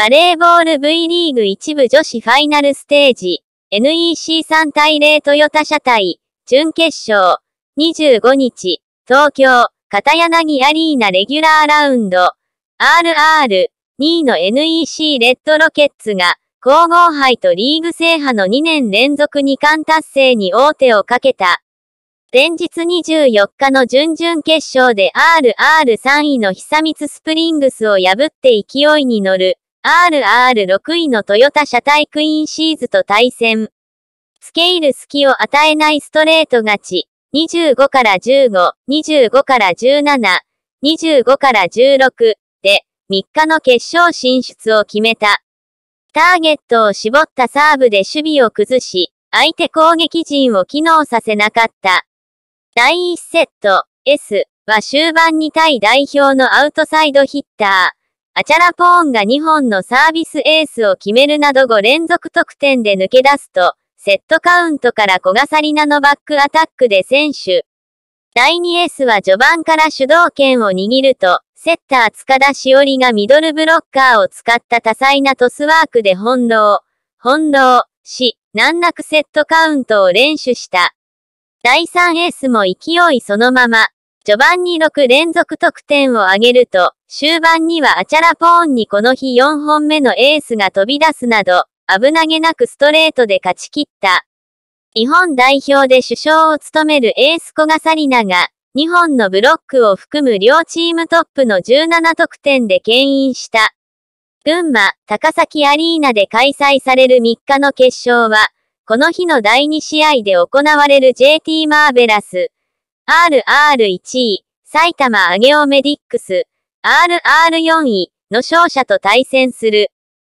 バレーボール V リーグ一部女子ファイナルステージ、NEC3 対0トヨタ車体、準決勝、25日、東京、片柳アリーナレギュラーラウンド、RR、2位の NEC レッドロケッツが、皇后杯とリーグ制覇の2年連続2冠達成に王手をかけた。前日24日の準々決勝で RR3 位の久光スプリングスを破って勢いに乗る。RR6 位のトヨタ車体クイーンシーズと対戦。スケール隙を与えないストレート勝ち。25から15、25から17、25から16で3日の決勝進出を決めた。ターゲットを絞ったサーブで守備を崩し、相手攻撃陣を機能させなかった。第1セット、S は終盤に対代表のアウトサイドヒッター。アチャラポーンが2本のサービスエースを決めるなど5連続得点で抜け出すと、セットカウントから小笠里リナのバックアタックで選手。第2エースは序盤から主導権を握ると、セッター塚田しおりがミドルブロッカーを使った多彩なトスワークで翻弄、翻弄、し、難なくセットカウントを練習した。第3エースも勢いそのまま、序盤に6連続得点を挙げると、終盤にはアチャラポーンにこの日4本目のエースが飛び出すなど、危なげなくストレートで勝ち切った。日本代表で首相を務めるエース小笠サリナが、2本のブロックを含む両チームトップの17得点で牽引した。群馬、高崎アリーナで開催される3日の決勝は、この日の第2試合で行われる JT マーベラス、RR1 位、埼玉アゲオメディックス、RR4 位の勝者と対戦する。